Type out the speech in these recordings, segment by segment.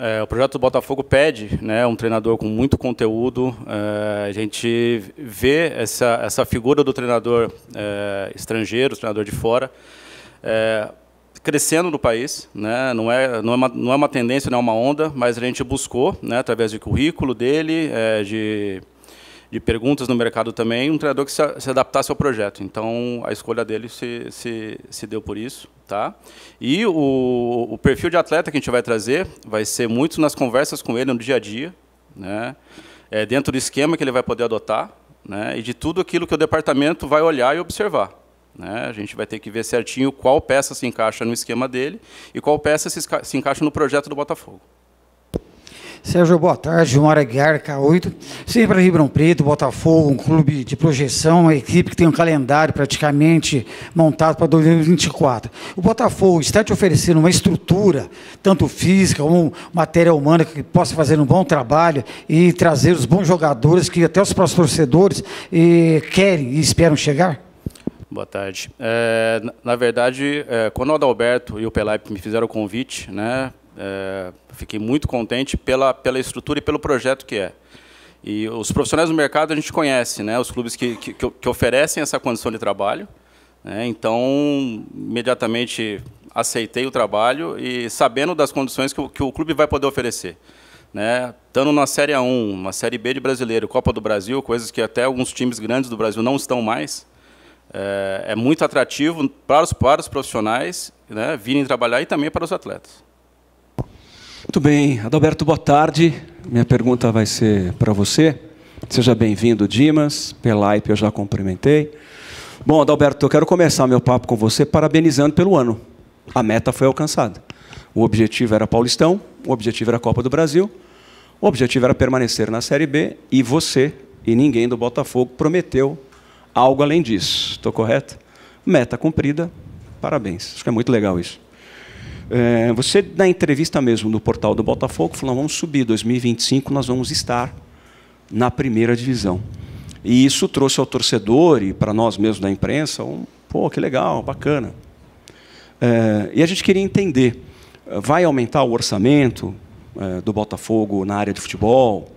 É, o projeto do Botafogo pede né, um treinador com muito conteúdo. É, a gente vê essa, essa figura do treinador é, estrangeiro, treinador de fora, é, crescendo no país. Né, não, é, não, é uma, não é uma tendência, não é uma onda, mas a gente buscou, né, através do currículo dele, é, de de perguntas no mercado também, um treinador que se, se adaptasse ao projeto. Então, a escolha dele se, se, se deu por isso. Tá? E o, o perfil de atleta que a gente vai trazer vai ser muito nas conversas com ele no dia a dia, né? É dentro do esquema que ele vai poder adotar né? e de tudo aquilo que o departamento vai olhar e observar. Né? A gente vai ter que ver certinho qual peça se encaixa no esquema dele e qual peça se, se encaixa no projeto do Botafogo. Sérgio, boa tarde. Omar Aguiar, K8. Sempre Ribeirão Preto, Botafogo, um clube de projeção, uma equipe que tem um calendário praticamente montado para 2024. O Botafogo está te oferecendo uma estrutura, tanto física como matéria humana, que possa fazer um bom trabalho e trazer os bons jogadores que até os próprios torcedores e, eh, querem e esperam chegar? Boa tarde. É, na verdade, é, quando o Adalberto e o Pelaipe me fizeram o convite né, é, fiquei muito contente pela, pela estrutura e pelo projeto que é. E os profissionais do mercado a gente conhece, né? os clubes que, que, que oferecem essa condição de trabalho. Né? Então, imediatamente aceitei o trabalho e sabendo das condições que o, que o clube vai poder oferecer. Né? Estando na Série A1, uma Série B de brasileiro, Copa do Brasil, coisas que até alguns times grandes do Brasil não estão mais, é, é muito atrativo para os, para os profissionais né, virem trabalhar e também para os atletas. Muito bem, Adalberto, boa tarde. Minha pergunta vai ser para você. Seja bem-vindo, Dimas. Pelaipe eu já cumprimentei. Bom, Adalberto, eu quero começar meu papo com você parabenizando pelo ano. A meta foi alcançada. O objetivo era Paulistão, o objetivo era a Copa do Brasil, o objetivo era permanecer na Série B e você e ninguém do Botafogo prometeu algo além disso. Estou correto? Meta cumprida, parabéns. Acho que é muito legal isso. É, você, na entrevista mesmo no portal do Botafogo, falou: vamos subir, 2025 nós vamos estar na primeira divisão. E isso trouxe ao torcedor e para nós mesmos da imprensa um pô, que legal, bacana. É, e a gente queria entender: vai aumentar o orçamento é, do Botafogo na área de futebol?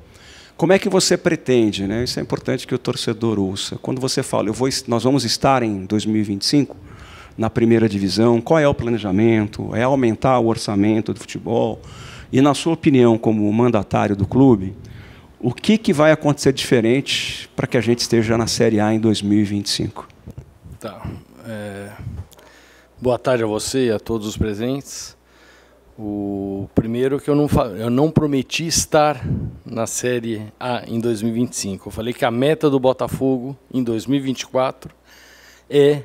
Como é que você pretende? Né? Isso é importante que o torcedor ouça. Quando você fala, eu vou, nós vamos estar em 2025 na primeira divisão? Qual é o planejamento? É aumentar o orçamento do futebol? E, na sua opinião, como mandatário do clube, o que, que vai acontecer diferente para que a gente esteja na Série A em 2025? Tá. É... Boa tarde a você e a todos os presentes. O primeiro que eu não, eu não prometi estar na Série A em 2025. Eu falei que a meta do Botafogo em 2024 é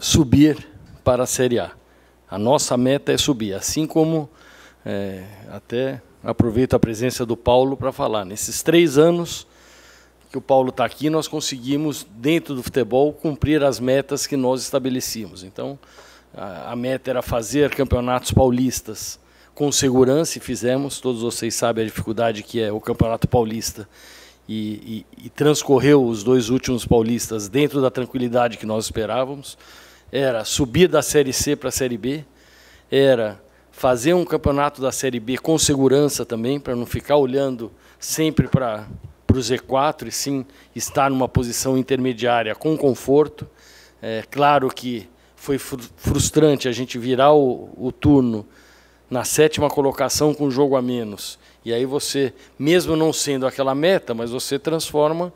subir para a Série A. A nossa meta é subir, assim como é, até aproveito a presença do Paulo para falar. Nesses três anos que o Paulo está aqui, nós conseguimos, dentro do futebol, cumprir as metas que nós estabelecíamos. Então, a, a meta era fazer campeonatos paulistas com segurança, e fizemos. Todos vocês sabem a dificuldade que é o Campeonato Paulista. E, e, e transcorreu os dois últimos paulistas dentro da tranquilidade que nós esperávamos era subir da Série C para a Série B, era fazer um campeonato da Série B com segurança também, para não ficar olhando sempre para, para o Z4, e sim estar numa posição intermediária com conforto. É claro que foi frustrante a gente virar o, o turno na sétima colocação com jogo a menos. E aí você, mesmo não sendo aquela meta, mas você transforma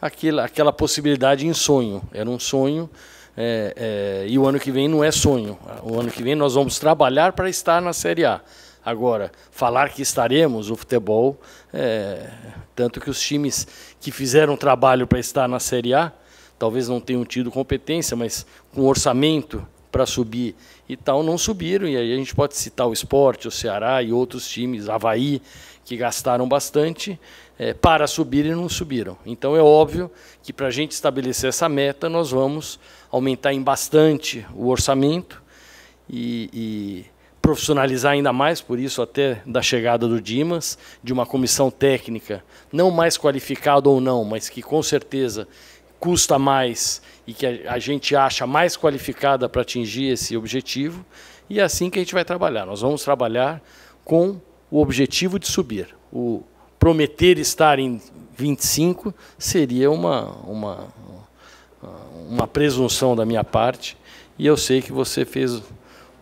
aquela, aquela possibilidade em sonho. Era um sonho é, é, e o ano que vem não é sonho. O ano que vem nós vamos trabalhar para estar na Série A. Agora, falar que estaremos, o futebol, é, tanto que os times que fizeram trabalho para estar na Série A, talvez não tenham tido competência, mas com orçamento para subir e tal, não subiram. E aí a gente pode citar o esporte, o Ceará e outros times, Havaí, que gastaram bastante é, para subir e não subiram. Então é óbvio que para a gente estabelecer essa meta, nós vamos aumentar em bastante o orçamento e, e profissionalizar ainda mais, por isso até da chegada do Dimas, de uma comissão técnica, não mais qualificado ou não, mas que com certeza custa mais e que a, gente acha mais qualificada para atingir esse objetivo. E é assim que a gente vai trabalhar. Nós vamos trabalhar com o objetivo de subir. O prometer estar em 25 seria uma, uma, uma presunção da minha parte. E eu sei que você fez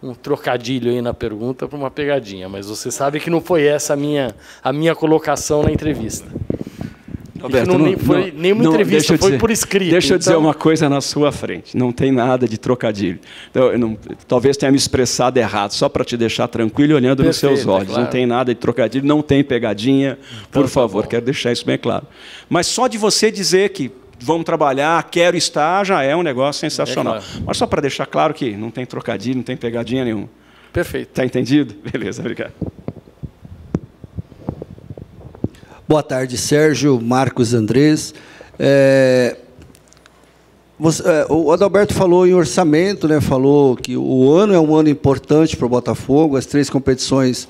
um trocadilho aí na pergunta para uma pegadinha, mas você sabe que não foi essa a minha, a minha colocação na entrevista. Roberto, não, não, foi não, nenhuma não, entrevista, foi dizer, por escrito. Deixa então... eu dizer uma coisa na sua frente, não tem nada de trocadilho. Então, eu, eu talvez tenha me expressado errado, só para te deixar tranquilo olhando Perfeito, nos seus olhos. claro. Não tem nada de trocadilho, não tem pegadinha, então, por tá favor, tá quero deixar isso bem claro. Mas só de você dizer que vamos trabalhar, quero estar, já é um negócio é sensacional. É claro. Mas só para deixar claro que não tem trocadilho, não tem pegadinha nenhuma. Perfeito. Está entendido? Beleza, obrigado. Boa tarde, Sérgio, Marcos Andrés. É, você, é, o Adalberto falou em orçamento, né, falou que o ano é um ano importante para o Botafogo, as três competições,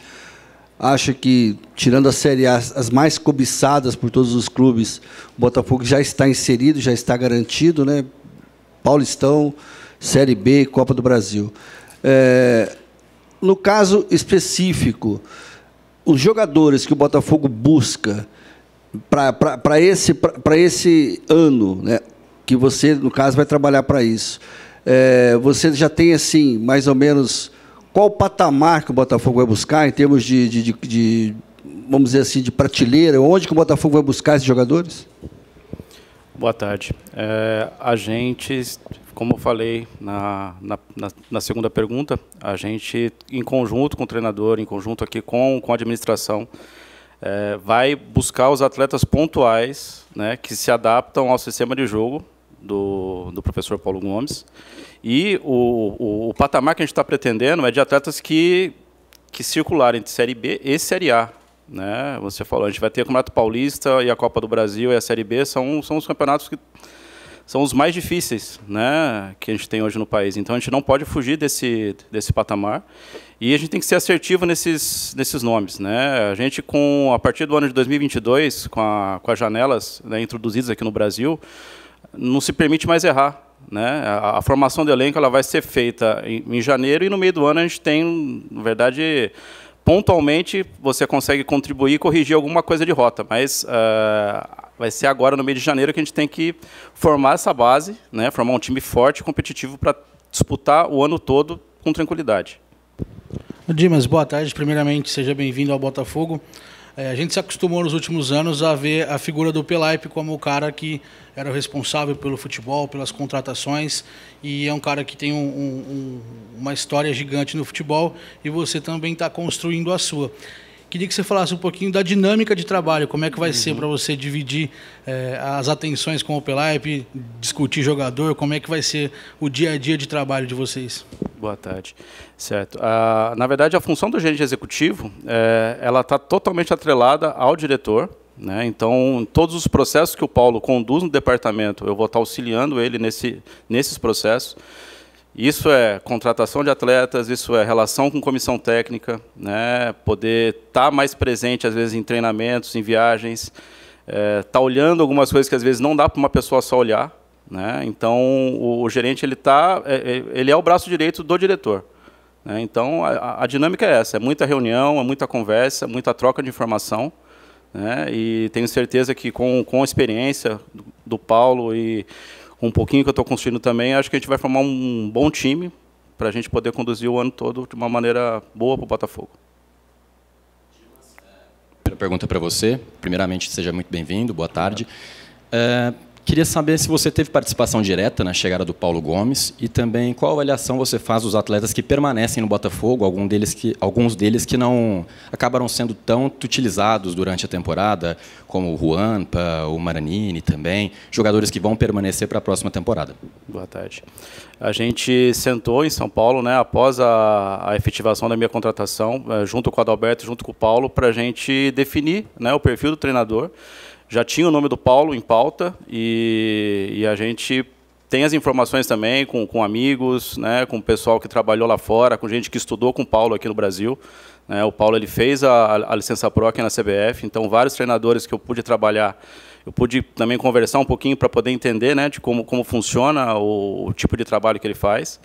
acho que, tirando a Série A, as mais cobiçadas por todos os clubes, o Botafogo já está inserido, já está garantido, né? Paulistão, Série B, Copa do Brasil. É, no caso específico, os jogadores que o Botafogo busca para esse, esse ano, né, que você, no caso, vai trabalhar para isso, é, você já tem, assim, mais ou menos, qual o patamar que o Botafogo vai buscar em termos de, de, de, de vamos dizer assim, de prateleira? Onde que o Botafogo vai buscar esses jogadores? Boa tarde. É, a gente como eu falei na, na, na, segunda pergunta, a gente, em conjunto com o treinador, em conjunto aqui com, com a administração, é, vai buscar os atletas pontuais né, que se adaptam ao sistema de jogo do, do professor Paulo Gomes. E o, o, o patamar que a gente está pretendendo é de atletas que, que circularem entre Série B e Série A. Né? Você falou, a gente vai ter o Campeonato Paulista e a Copa do Brasil e a Série B, são, são os campeonatos que são os mais difíceis né, que a gente tem hoje no país. Então a gente não pode fugir desse, desse patamar e a gente tem que ser assertivo nesses, nesses nomes. Né? A gente, com, a partir do ano de 2022, com, a, com as janelas né, introduzidas aqui no Brasil, não se permite mais errar. Né? A, a, formação do elenco ela vai ser feita em, em janeiro e no meio do ano a gente tem, na verdade, pontualmente você consegue contribuir e corrigir alguma coisa de rota, mas uh, vai ser agora no mês de janeiro que a gente tem que formar essa base, né, formar um time forte, competitivo para disputar o ano todo com tranquilidade. Dimas, boa tarde. Primeiramente, seja bem-vindo ao Botafogo. É, a gente se acostumou nos últimos anos a ver a figura do Pelaipe como o cara que era o responsável pelo futebol, pelas contratações, e é um cara que tem um, um, uma história gigante no futebol e você também está construindo a sua. Queria que você falasse um pouquinho da dinâmica de trabalho, como é que vai uhum. ser para você dividir é, as atenções com o Pelaipe, discutir jogador, como é que vai ser o dia a dia de trabalho de vocês? Boa tarde. Certo. Ah, na verdade, a função do gerente executivo, é, ela está totalmente atrelada ao diretor, né? Então, todos os processos que o Paulo conduz no departamento, eu vou estar auxiliando ele nesse, nesses processos. Isso é contratação de atletas, isso é relação com comissão técnica, né? poder estar tá mais presente, às vezes, em treinamentos, em viagens, estar é, tá olhando algumas coisas que, às vezes, não dá para uma pessoa só olhar. Né? Então, o, o, gerente ele, tá, é, é, ele é o braço direito do diretor. Né? Então, a, a, dinâmica é essa, é muita reunião, é muita conversa, muita troca de informação. Né? E tenho certeza que, com, com a experiência do, do Paulo e com um pouquinho que eu estou construindo também, acho que a gente vai formar um bom time para a gente poder conduzir o ano todo de uma maneira boa para o Botafogo. Primeira pergunta para você. Primeiramente, seja muito bem-vindo, boa tarde. É Queria saber se você teve participação direta na chegada do Paulo Gomes e também qual avaliação você faz dos atletas que permanecem no Botafogo, algum deles que, alguns deles que não acabaram sendo tão utilizados durante a temporada, como o Juanpa, o Maranini também, jogadores que vão permanecer para a próxima temporada. Boa tarde. A gente sentou em São Paulo, né, após a, a efetivação da minha contratação, eh, junto com o Adalberto, junto com o Paulo, para a gente definir né, o perfil do treinador já tinha o nome do Paulo em pauta e, e a gente tem as informações também com, com amigos, né, com o pessoal que trabalhou lá fora, com gente que estudou com o Paulo aqui no Brasil. Né, o Paulo ele fez a, a licença pro aqui na CBF, então vários treinadores que eu pude trabalhar, eu pude também conversar um pouquinho para poder entender né, de como, como funciona o, o tipo de trabalho que ele faz.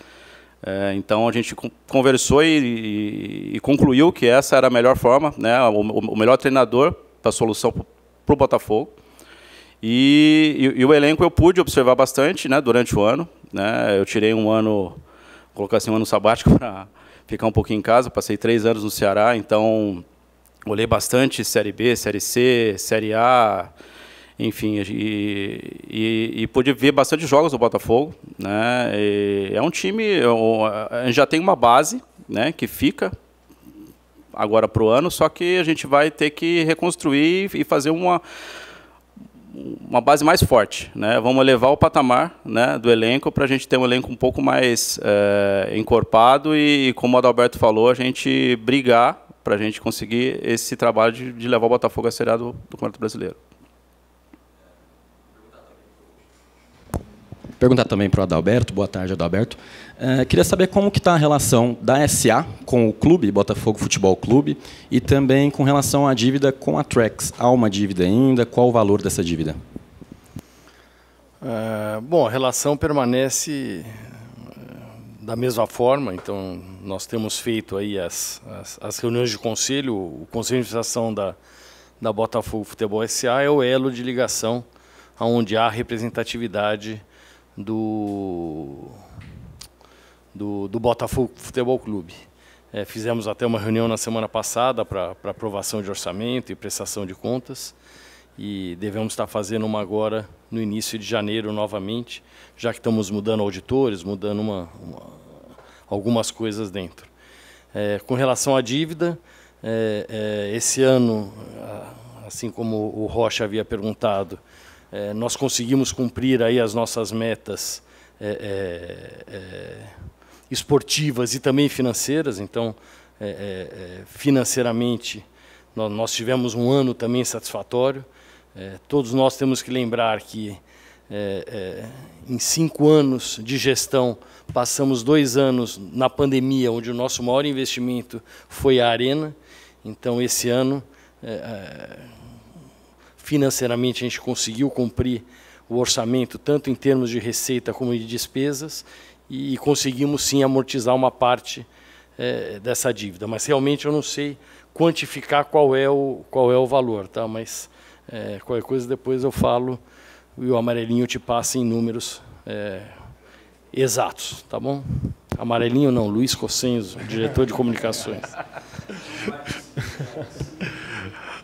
É, então a gente conversou e, e, e, concluiu que essa era a melhor forma, né, o, o melhor treinador para a solução para o Botafogo. E, e, e, o elenco eu pude observar bastante né, durante o ano. Né? Eu tirei um ano, colocar assim, um ano sabático para ficar um pouquinho em casa. Passei três anos no Ceará, então olhei bastante Série B, Série C, Série A, enfim, e, e, e pude ver bastante jogos do Botafogo. Né? é um time, é é, já tem uma base né, que fica agora para o ano, só que a gente vai ter que reconstruir e fazer uma, uma base mais forte. Né? Vamos elevar o patamar né, do elenco para a gente ter um elenco um pouco mais é, encorpado e, como o Adalberto falou, a gente brigar para a gente conseguir esse trabalho de, de levar o Botafogo a serado do, do Campeonato Brasileiro. perguntar também para o Adalberto, boa tarde, Adalberto. É, queria saber como que está a relação da SA com o clube, Botafogo Futebol Clube, e também com relação à dívida com a Trex. Há uma dívida ainda? Qual o valor dessa dívida? É, bom, a relação permanece é, da mesma forma, então nós temos feito aí as, as, as reuniões de conselho, o conselho de administração da, da Botafogo Futebol SA é o elo de ligação aonde há representatividade do, do, do Botafogo Futebol Clube. É, fizemos até uma reunião na semana passada para aprovação de orçamento e prestação de contas e devemos estar fazendo uma agora no início de janeiro novamente, já que estamos mudando auditores, mudando uma, uma, algumas coisas dentro. É, com relação à dívida, é, é, esse ano, assim como o Rocha havia perguntado, é, nós conseguimos cumprir aí as nossas metas é, é, é esportivas e também financeiras. Então, é, financeiramente, nós, nós, tivemos um ano também satisfatório. todos nós temos que lembrar que é, é, em cinco anos de gestão, passamos dois anos na pandemia, onde o nosso maior investimento foi a Arena. Então, esse ano, é, financeiramente a gente conseguiu cumprir o orçamento, tanto em termos de receita como de despesas, e conseguimos sim amortizar uma parte é, dessa dívida. Mas realmente eu não sei quantificar qual é o, qual é o valor, tá? mas é, qualquer coisa depois eu falo e o amarelinho te passa em números é, exatos, tá bom? Amarelinho não, Luiz Cossenzo, diretor de comunicações.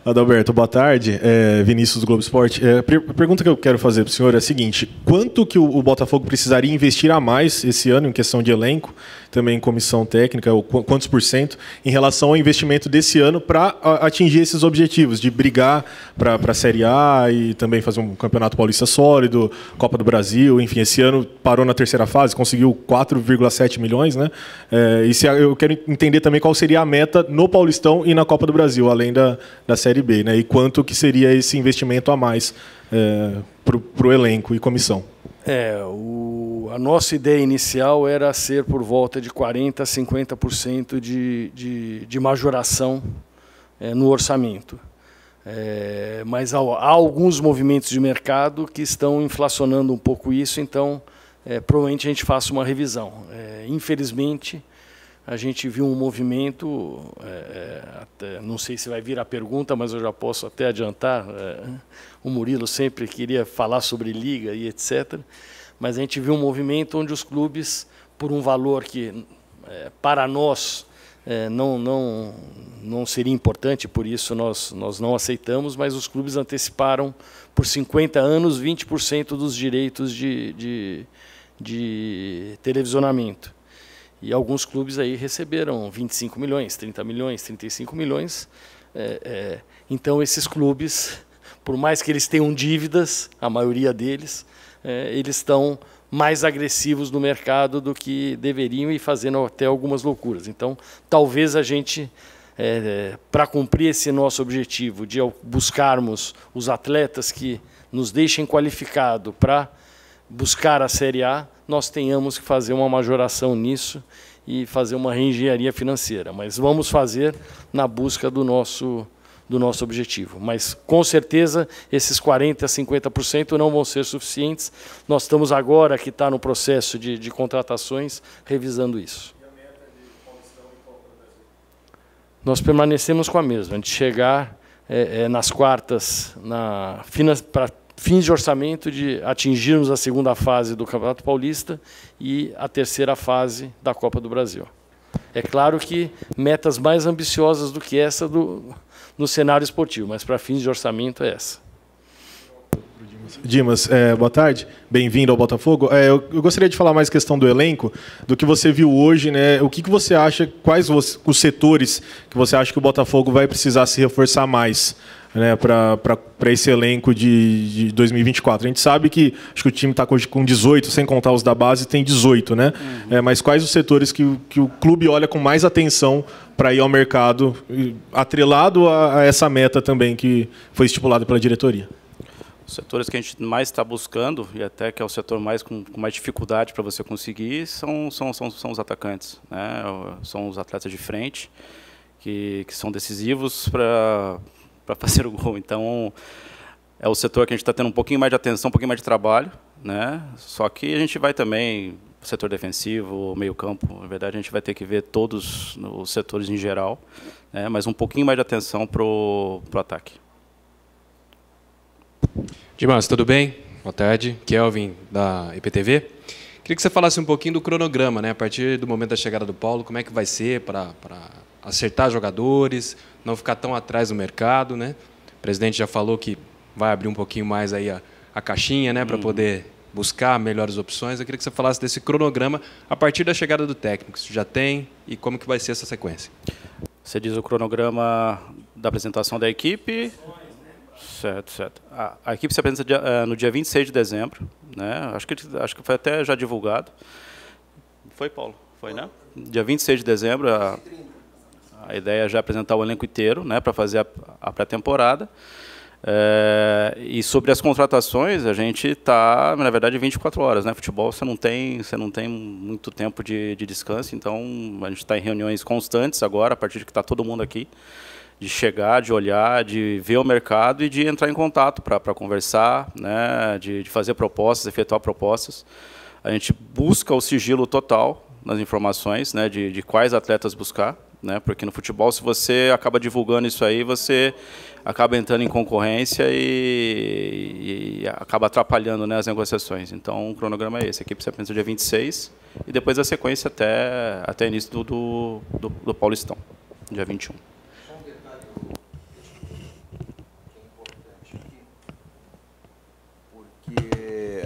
Adalberto, boa tarde. É, Vinícius do Globo Esporte. É, a pergunta que eu quero fazer para o senhor é a seguinte: quanto que o, o, Botafogo precisaria investir a mais esse ano em questão de elenco, também em comissão técnica, ou quantos por cento, em relação ao investimento desse ano para atingir esses objetivos de brigar para a Série A e também fazer um campeonato paulista sólido, Copa do Brasil, enfim, esse ano parou na terceira fase, conseguiu 4,7 milhões, né? É, e se, eu quero entender também qual seria a meta no Paulistão e na Copa do Brasil, além da, da Série Série B, né? E quanto que seria esse investimento a mais é, para o elenco e comissão? É, o, a nossa ideia inicial era ser por volta de 40% a 50% de, de, de majoração é, no orçamento. É, mas há, há, alguns movimentos de mercado que estão inflacionando um pouco isso, então é, provavelmente a gente faça uma revisão. É, infelizmente, a gente viu um movimento, é, é, até, não sei se vai vir a pergunta, mas eu já posso até adiantar. É, o Murilo sempre queria falar sobre liga e etc. Mas a gente viu um movimento onde os clubes, por um valor que é, para nós é, não, não, não seria importante, por isso nós, nós não aceitamos, mas os clubes anteciparam por 50 anos 20% dos direitos de, de, de televisionamento. E alguns clubes aí receberam 25 milhões, 30 milhões, 35 milhões. É, é, então esses clubes, por mais que eles tenham dívidas, a maioria deles, é, eles estão mais agressivos no mercado do que deveriam e fazendo até algumas loucuras. Então, talvez a gente, é, para cumprir esse nosso objetivo de buscarmos os atletas que nos deixem qualificado para buscar a Série A, nós tenhamos que fazer uma majoração nisso e fazer uma reengenharia financeira. Mas vamos fazer na busca do nosso, do nosso objetivo. Mas, com certeza, esses 40% a 50% não vão ser suficientes. Nós estamos agora, que está no processo de, de contratações, revisando isso. E a meta de Nós permanecemos com a mesma, de chegar é, é, nas quartas, na, para fins de orçamento de atingirmos a segunda fase do Campeonato Paulista e a terceira fase da Copa do Brasil. É claro que metas mais ambiciosas do que essa do, no cenário esportivo, mas para fins de orçamento é essa. Dimas, é, boa tarde, bem-vindo ao Botafogo. É, eu, eu, gostaria de falar mais questão do elenco, do que você viu hoje, né? O que, que você acha, quais os, os setores que você acha que o Botafogo vai precisar se reforçar mais? né, para esse elenco de, de 2024? A gente sabe que acho que o time está com 18, sem contar os da base, tem 18, né? Uhum. É, mas quais os setores que, que o clube olha com mais atenção para ir ao mercado, atrelado a, a essa meta também que foi estipulada pela diretoria? Os setores que a gente mais está buscando, e até que é o setor mais com, com mais dificuldade para você conseguir, são, são, são, são os atacantes. Né? São os atletas de frente, que, que são decisivos para para fazer o gol. Então, é o setor que a gente está tendo um pouquinho mais de atenção, um pouquinho mais de trabalho, né? Só que a gente vai também setor defensivo, meio campo, na verdade a gente vai ter que ver todos os setores em geral, né? mas um pouquinho mais de atenção para o ataque. Dimas, tudo bem? Boa tarde, Kelvin da IPTV. Queria que você falasse um pouquinho do cronograma, né? A partir do momento da chegada do Paulo, como é que vai ser para acertar jogadores, não ficar tão atrás do mercado, né? O presidente já falou que vai abrir um pouquinho mais aí a, a caixinha, né, para uhum. poder buscar melhores opções. Eu queria que você falasse desse cronograma a partir da chegada do técnico, se já tem e como que vai ser essa sequência. Você diz o cronograma da apresentação da equipe? Certo, certo. A, a equipe se apresenta dia, eh, no dia 26 de dezembro, né? Acho que acho que foi até já divulgado. Foi Paulo, foi, né? Dia 26 de dezembro, a, a ideia é já apresentar o elenco inteiro né, para fazer a, a pré-temporada. É, e sobre as contratações, a gente está, na verdade, 24 horas. Né? Futebol você não tem, você não tem muito tempo de, de descanso, então a gente está em reuniões constantes agora, a partir de que está todo mundo aqui de chegar, de olhar, de ver o mercado e de entrar em contato para conversar, né, de, de, fazer propostas, efetuar propostas. A gente busca o sigilo total nas informações né, de, de quais atletas buscar né? Porque no futebol, se você acaba divulgando isso aí, você acaba entrando em concorrência e, e acaba atrapalhando né, as negociações. Então, o cronograma é esse. A equipe se apresenta dia 26 e depois a sequência até, até início do, do, do, do Paulistão, dia 21.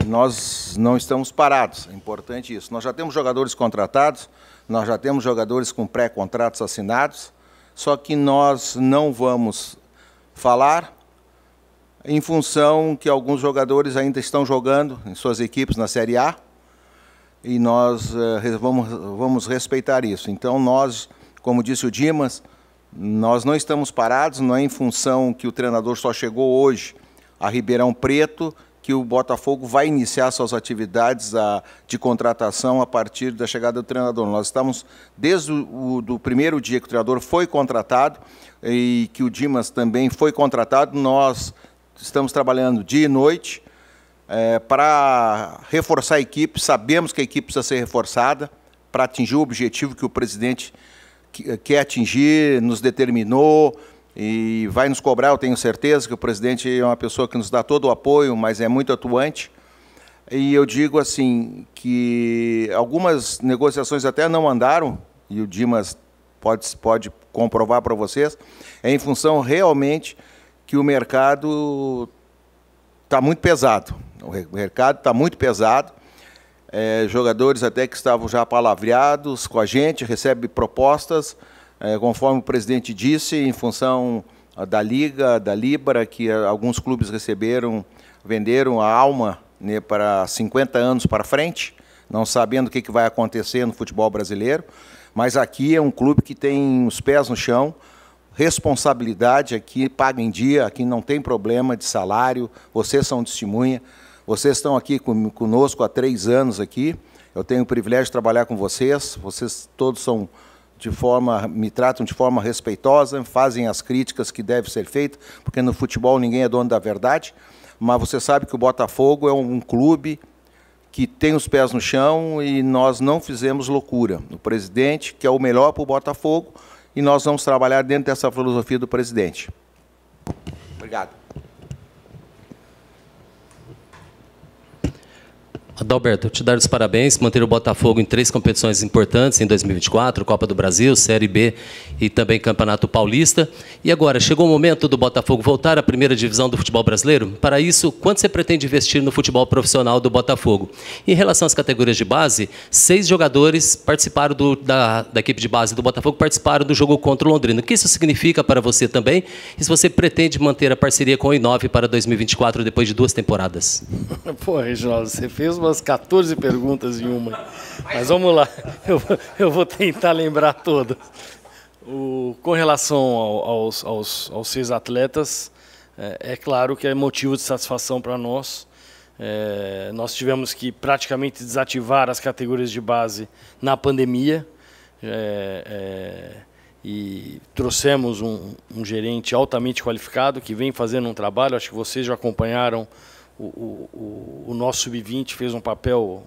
Nós não estamos parados, é importante isso. Nós já temos jogadores contratados, nós já temos jogadores com pré-contratos assinados, só que nós não vamos falar em função que alguns jogadores ainda estão jogando em suas equipes na Série A e nós eh, vamos, vamos respeitar isso. Então, nós, como disse o Dimas, nós não estamos parados, não é em função que o treinador só chegou hoje a Ribeirão Preto que o Botafogo vai iniciar suas atividades a, ah, de contratação a partir da chegada do treinador. Nós estamos desde o do primeiro dia que o treinador foi contratado e que o Dimas também foi contratado, nós estamos trabalhando dia e noite é, eh, para reforçar a equipe. Sabemos que a equipe precisa ser reforçada para atingir o objetivo que o presidente quer atingir, nos determinou e vai nos cobrar, eu tenho certeza que o presidente é uma pessoa que nos dá todo o apoio, mas é muito atuante. E eu digo assim que algumas negociações até não andaram, e o Dimas pode, pode comprovar para vocês, é em função realmente que o mercado está muito pesado. O mercado está muito pesado. É, jogadores até que estavam já palavreados com a gente, recebe propostas é, conforme o presidente disse, em função ah, da Liga, da Libra, que ah, alguns clubes receberam, venderam a alma né, para 50 anos para frente, não sabendo o que, que vai acontecer no futebol brasileiro. Mas aqui é um clube que tem os pés no chão, responsabilidade aqui, paga em dia, aqui não tem problema de salário, vocês são testemunha, vocês estão aqui conosco há três anos aqui, eu tenho o privilégio de trabalhar com vocês, vocês todos são de forma, me tratam de forma respeitosa, fazem as críticas que devem ser feitas, porque no futebol ninguém é dono da verdade, mas você sabe que o Botafogo é um clube que tem os pés no chão e nós não fizemos loucura. O presidente, que é o melhor para o Botafogo, e nós vamos trabalhar dentro dessa filosofia do presidente. Obrigado. Adalberto, eu te dar os parabéns, manter o Botafogo em três competições importantes em 2024, Copa do Brasil, Série B e também Campeonato Paulista. E agora, chegou o momento do Botafogo voltar à primeira divisão do futebol brasileiro? Para isso, quanto você pretende investir no futebol profissional do Botafogo? Em relação às categorias de base, seis jogadores participaram do, da, da equipe de base do Botafogo, participaram do jogo contra o Londrina. O que isso significa para você também? E se você pretende manter a parceria com o Inove para 2024, depois de duas temporadas? Pô, Reginaldo, você fez uma umas 14 perguntas em uma. Mas vamos lá, eu, eu vou tentar lembrar todas. O, com relação ao, aos, aos, aos, seis atletas, é, é, claro que é motivo de satisfação para nós. É, nós tivemos que praticamente desativar as categorias de base na pandemia é, é, e trouxemos um, um gerente altamente qualificado que vem fazendo um trabalho. Acho que vocês já acompanharam o, o, o nosso sub-20 fez um papel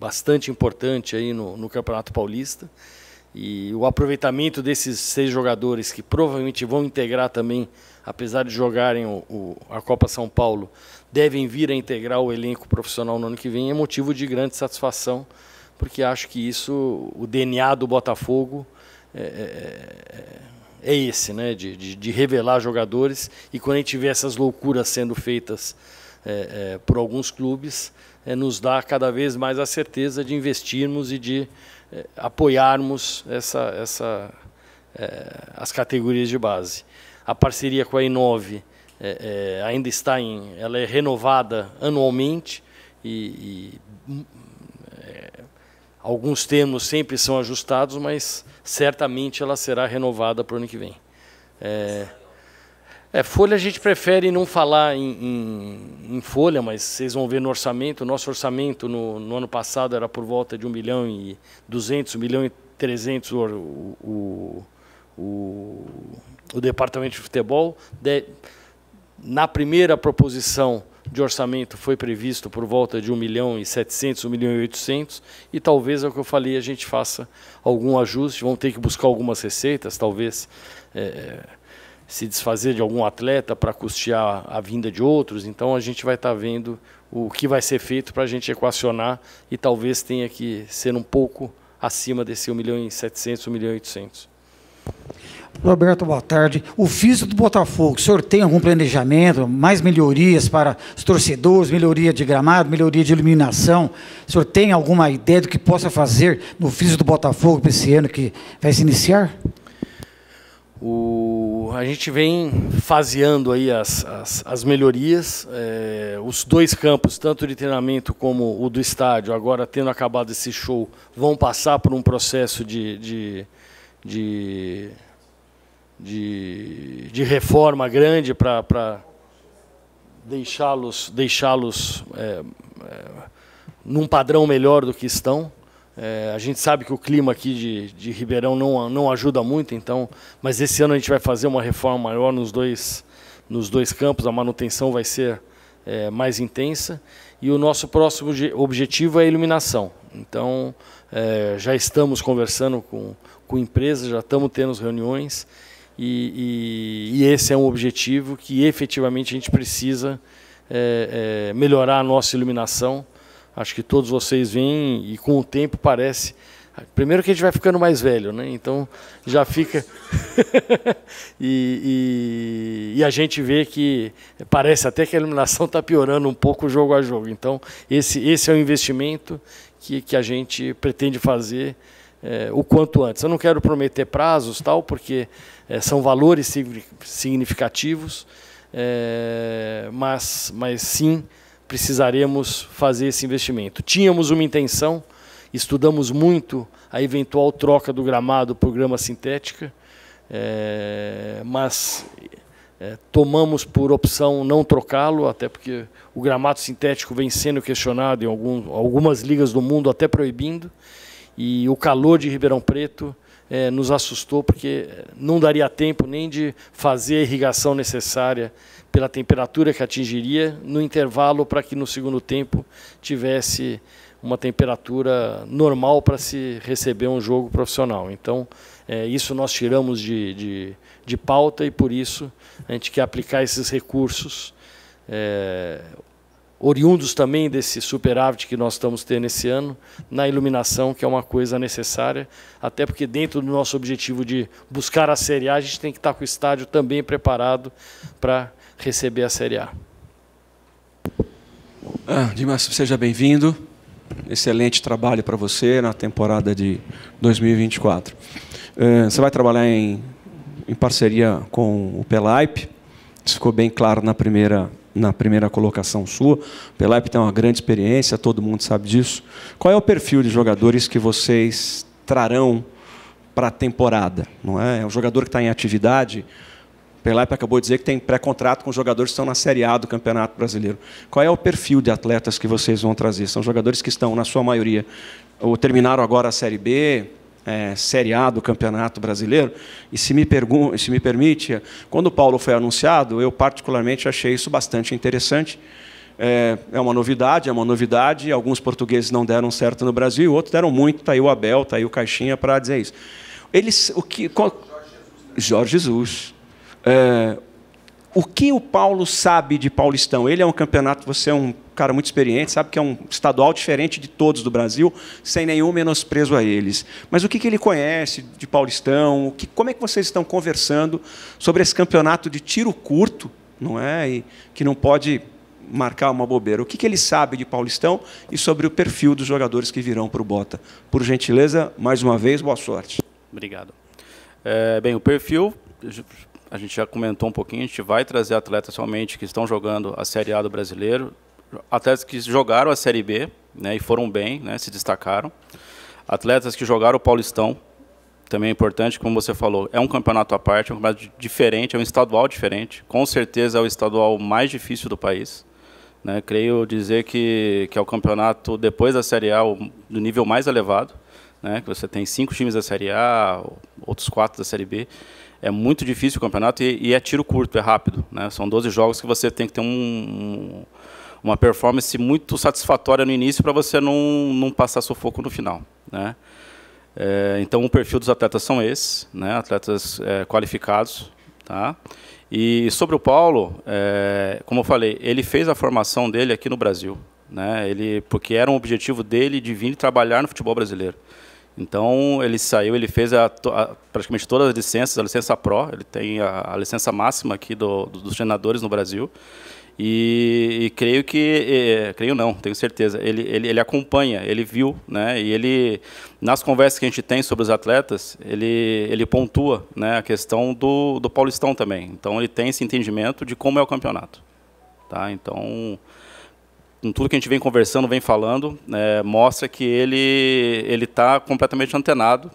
bastante importante aí no, no Campeonato Paulista. E o aproveitamento desses seis jogadores que provavelmente vão integrar também, apesar de jogarem o, o, a Copa São Paulo, devem vir a integrar o elenco profissional no ano que vem, é motivo de grande satisfação, porque acho que isso, o DNA do Botafogo, é, é, é é esse, né? De, de, de, revelar jogadores. E quando a gente vê essas loucuras sendo feitas é, é, por alguns clubes, é, nos dá cada vez mais a certeza de investirmos e de é, apoiarmos essa, essa, é, as categorias de base. A parceria com a Inove é, ainda está em. ela é renovada anualmente e, e Alguns termos sempre são ajustados, mas certamente ela será renovada para o ano que vem. É, é, folha a gente prefere não falar em, em, em, folha, mas vocês vão ver no orçamento. Nosso orçamento no, no, ano passado era por volta de 1 milhão e 200, 1 milhão e 300 o, o, o, o departamento de futebol. De, na primeira proposição, de orçamento foi previsto por volta de 1 milhão e 700, 1 milhão e 800, e talvez, é o que eu falei, a gente faça algum ajuste, vão ter que buscar algumas receitas, talvez é, se desfazer de algum atleta para custear a vinda de outros, então a gente vai estar tá vendo o que vai ser feito para a gente equacionar e talvez tenha que ser um pouco acima desse 1 milhão e 700, 1 milhão e 800. Roberto, boa tarde. O físico do Botafogo, o senhor tem algum planejamento, mais melhorias para os torcedores, melhoria de gramado, melhoria de iluminação? O senhor tem alguma ideia do que possa fazer no físico do Botafogo para esse ano que vai se iniciar? O, a gente vem faseando aí as, as, as melhorias, é, os dois campos, tanto de treinamento como o do estádio, agora tendo acabado esse show, vão passar por um processo de, de, de de, de reforma grande para deixá-los deixá-los é, é, num padrão melhor do que estão. É, a gente sabe que o clima aqui de, de Ribeirão não, não ajuda muito, então, mas esse ano a gente vai fazer uma reforma maior nos dois, nos dois campos, a manutenção vai ser é, mais intensa. E o nosso próximo objetivo é a iluminação. Então, é, já estamos conversando com, com empresas, já estamos tendo reuniões e, e, e esse é um objetivo que efetivamente a gente precisa é, é, melhorar a nossa iluminação. Acho que todos vocês vêm e com o tempo parece. Primeiro que a gente vai ficando mais velho, né? Então já fica. e, e, e, a gente vê que parece até que a iluminação está piorando um pouco jogo a jogo. Então, esse, esse é o investimento que, que a gente pretende fazer é, o quanto antes. Eu não quero prometer prazos, tal, porque é, são valores significativos, é, mas, mas sim precisaremos fazer esse investimento. Tínhamos uma intenção, estudamos muito a eventual troca do gramado por grama sintética, é, mas é, tomamos por opção não trocá-lo, até porque o gramado sintético vem sendo questionado em algum, algumas ligas do mundo, até proibindo, e o calor de Ribeirão Preto é, nos assustou, porque é, não daria tempo nem de fazer a irrigação necessária pela temperatura que atingiria, no intervalo para que no segundo tempo tivesse uma temperatura normal para se receber um jogo profissional. Então, é, isso nós tiramos de, de, de, pauta e, por isso, a gente quer aplicar esses recursos é, oriundos também desse superávit que nós estamos tendo esse ano, na iluminação, que é uma coisa necessária, até porque dentro do nosso objetivo de buscar a Série A, a gente tem que estar com o estádio também preparado para receber a Série A. Ah, Dimas, seja bem-vindo. Excelente trabalho para você na temporada de 2024. Eh, você vai trabalhar em, em parceria com o Pelaip. isso ficou bem claro na primeira na primeira colocação sua. O Pelep tem uma grande experiência, todo mundo sabe disso. Qual é o perfil de jogadores que vocês trarão para a temporada? Não é? é um jogador que está em atividade. O acabou de dizer que tem pré-contrato com jogadores que estão na Série A do Campeonato Brasileiro. Qual é o perfil de atletas que vocês vão trazer? São jogadores que estão, na sua maioria, ou terminaram agora a Série B, é, Série A do Campeonato Brasileiro. E se me, pergun se me permite, quando o Paulo foi anunciado, eu particularmente achei isso bastante interessante. É, é uma novidade, é uma novidade. Alguns portugueses não deram certo no Brasil, outros deram muito. Está aí o Abel, está aí o Caixinha para dizer isso. Eles, o que, qual... Jorge Jesus. Jorge Jesus. É, o que o Paulo sabe de Paulistão? Ele é um campeonato, você é um cara muito experiente, sabe que é um estadual diferente de todos do Brasil, sem nenhum menosprezo a eles. Mas o que, que ele conhece de Paulistão? O que, como é que vocês estão conversando sobre esse campeonato de tiro curto, não é? E que não pode marcar uma bobeira. O que, que ele sabe de Paulistão e sobre o perfil dos jogadores que virão para o Bota? Por gentileza, mais uma vez, boa sorte. Obrigado. É, bem, o perfil a gente já comentou um pouquinho, a gente vai trazer atletas somente que estão jogando a Série A do brasileiro, atletas que jogaram a Série B né, e foram bem, né, se destacaram, atletas que jogaram o Paulistão, também é importante, como você falou, é um campeonato à parte, é um campeonato diferente, é um estadual diferente, com certeza é o estadual mais difícil do país. Né? Creio dizer que, que é o campeonato, depois da Série A, do nível mais elevado, né? que você tem cinco times da Série A, outros quatro da Série B é muito difícil o campeonato e, e é tiro curto, é rápido. Né? São 12 jogos que você tem que ter um, um, uma performance muito satisfatória no início para você não, não passar sufoco no final. Né? É, então, o perfil dos atletas são esses, né? atletas é, qualificados. Tá? E sobre o Paulo, é, como eu falei, ele fez a formação dele aqui no Brasil. Né? Ele, porque era um objetivo dele de vir trabalhar no futebol brasileiro. Então, ele saiu, ele fez a, a, praticamente todas as licenças, a licença PRO, ele tem a, a licença máxima aqui do, do, dos treinadores no Brasil. E, e creio que, creio não, tenho certeza, ele, ele, ele, acompanha, ele viu, né? E ele, nas conversas que a gente tem sobre os atletas, ele, ele pontua né, a questão do, do Paulistão também. Então, ele tem esse entendimento de como é o campeonato. Tá? Então, com tudo que a gente vem conversando, vem falando, é, mostra que ele ele está completamente antenado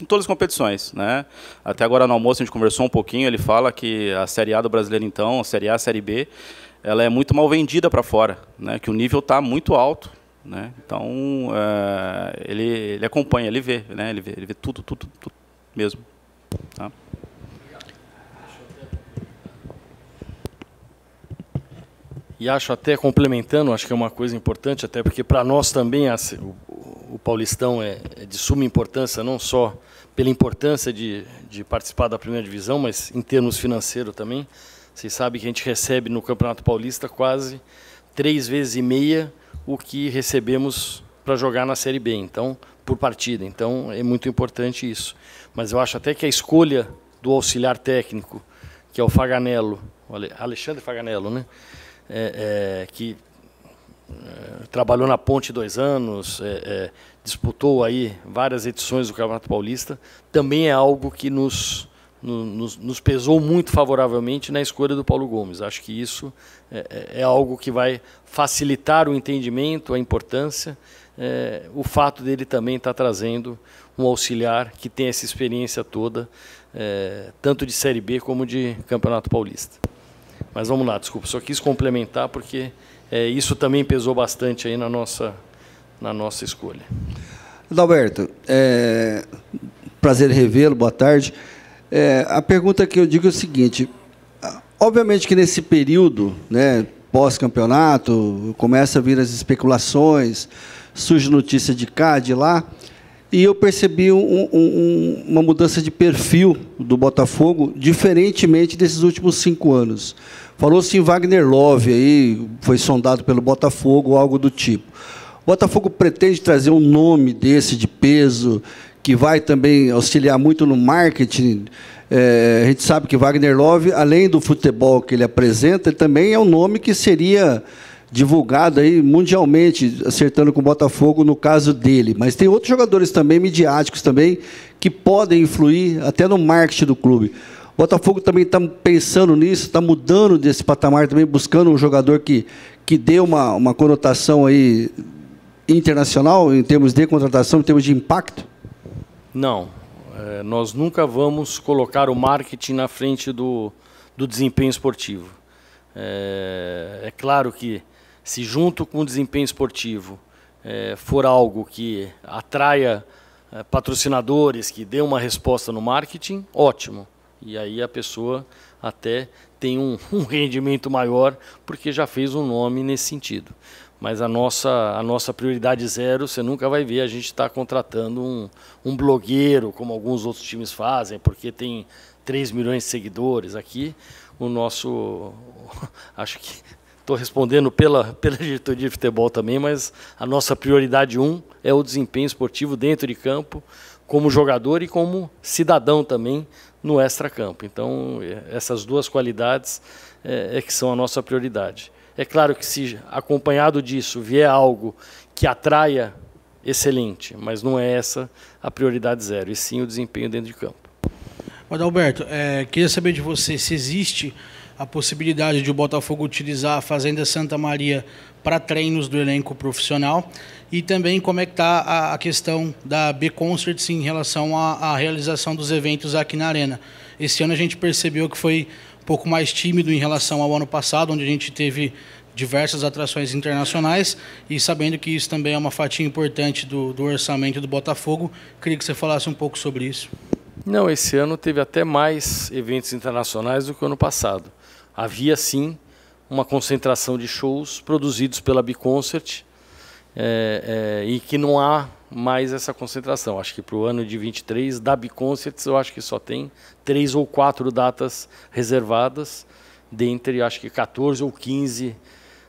em todas as competições, né? Até agora no almoço a gente conversou um pouquinho, ele fala que a Série A do Brasileiro então, a Série A, a Série B, ela é muito mal vendida para fora, né? Que o nível está muito alto, né? Então é, ele, ele acompanha, ele vê, né? Ele vê, ele vê tudo, tudo, tudo mesmo. Tá? E acho até complementando, acho que é uma coisa importante, até porque para nós também o, Paulistão é, é, de suma importância, não só pela importância de, de participar da primeira divisão, mas em termos financeiros também. Vocês sabem que a gente recebe no Campeonato Paulista quase três vezes e meia o que recebemos para jogar na Série B, então por partida. Então é muito importante isso. Mas eu acho até que a escolha do auxiliar técnico, que é o Faganello, Alexandre Faganello, né? é, é, que é, trabalhou na Ponte dois anos, é, é, disputou aí várias edições do Campeonato Paulista, também é algo que nos, nos, nos pesou muito favoravelmente na escolha do Paulo Gomes. Acho que isso é algo que vai facilitar o entendimento, a importância é, o fato dele também estar tá trazendo um auxiliar que tem essa experiência toda, é, tanto de Série B como de Campeonato Paulista. Mas vamos lá, desculpa, só quis complementar porque é, isso também pesou bastante aí na nossa, na nossa escolha. Dalberto, é, prazer revê-lo, boa tarde. É, a pergunta que eu digo é o seguinte: obviamente que nesse período, né, pós-campeonato, começa a vir as especulações, surge notícia de cá, de lá, e eu percebi um, um, uma mudança de perfil do Botafogo, diferentemente desses últimos cinco anos. Falou-se em assim, Wagner Love aí, foi sondado pelo Botafogo, algo do tipo. O Botafogo pretende trazer um nome desse de peso, que vai também auxiliar muito no marketing. É, a gente sabe que Wagner Love, além do futebol que ele apresenta, ele também é um nome que seria divulgado aí mundialmente, acertando com o Botafogo no caso dele. Mas tem outros jogadores também midiáticos também que podem influir até no marketing do clube. Botafogo também está pensando nisso, está mudando desse patamar também, buscando um jogador que, que dê uma, uma conotação aí internacional em termos de contratação, em termos de impacto? Não. É, nós nunca vamos colocar o marketing na frente do, do desempenho esportivo. É, é claro que se junto com o desempenho esportivo é, for algo que atraia é, patrocinadores, que dê uma resposta no marketing, ótimo. E aí a pessoa até tem um, um rendimento maior porque já fez um nome nesse sentido. Mas a nossa, a nossa prioridade zero, você nunca vai ver a gente estar tá contratando um, um blogueiro, como alguns outros times fazem, porque tem 3 milhões de seguidores aqui. O nosso. Acho que estou respondendo pela, pela diretoria de futebol também, mas a nossa prioridade um é o desempenho esportivo dentro de campo, como jogador e como cidadão também, no extracampo. Então, é, essas duas qualidades é, é, que são a nossa prioridade. É claro que se acompanhado disso vier algo que atraia, excelente, mas não é essa a prioridade zero, e sim o desempenho dentro de campo. Mas Alberto, é, queria saber de você se existe a possibilidade de o Botafogo utilizar a Fazenda Santa Maria para treinos do elenco profissional e também como é que está a, a, questão da B Concerts em relação à, realização dos eventos aqui na arena. Esse ano a gente percebeu que foi um pouco mais tímido em relação ao ano passado, onde a gente teve diversas atrações internacionais e sabendo que isso também é uma fatia importante do, do, orçamento do Botafogo, queria que você falasse um pouco sobre isso. Não, esse ano teve até mais eventos internacionais do que o ano passado. Havia sim uma concentração de shows produzidos pela B Concert é, é, e que não há mais essa concentração. Acho que para o ano de 23, da Biconcerts, eu acho que só tem três ou quatro datas reservadas, dentre acho que 14 ou 15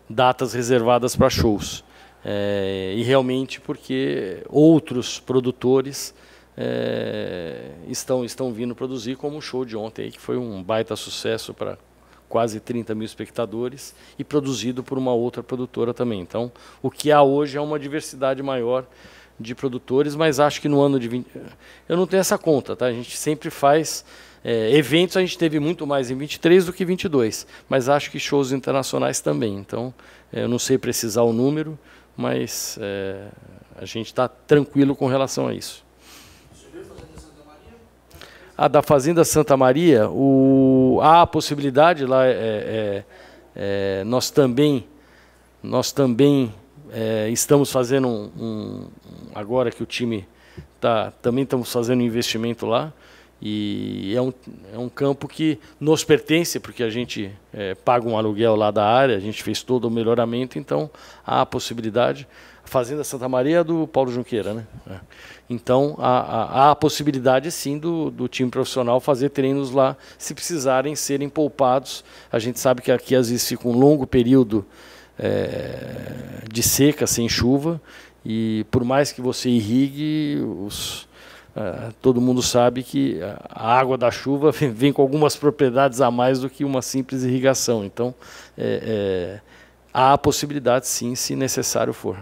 datas reservadas para shows. É, e realmente porque outros produtores é, estão, estão vindo produzir, como o show de ontem, aí, que foi um baita sucesso para quase 30 mil espectadores, e produzido por uma outra produtora também. Então, o que há hoje é uma diversidade maior de produtores, mas acho que no ano de 20... Eu não tenho essa conta, tá? A gente sempre faz... É, eventos a gente teve muito mais em 23 do que 22, mas acho que shows internacionais também. Então, é, eu não sei precisar o número, mas é, a gente está tranquilo com relação a isso a da Fazenda Santa Maria, o, há a possibilidade lá, é, é, é nós também, nós também é, estamos fazendo um, um, agora que o time está. também estamos fazendo um investimento lá, e é um, é um campo que nos pertence, porque a gente é, paga um aluguel lá da área, a gente fez todo o melhoramento, então há a possibilidade. Fazenda Santa Maria do Paulo Junqueira, né? É. Então, há, há, há, a possibilidade, sim, do, do, time profissional fazer treinos lá, se precisarem serem poupados. A gente sabe que aqui, às vezes, fica um longo período é, de seca, sem chuva, e por mais que você irrigue, os, é, todo mundo sabe que a água da chuva vem, vem, com algumas propriedades a mais do que uma simples irrigação. Então, é, é há a possibilidade, sim, se necessário for.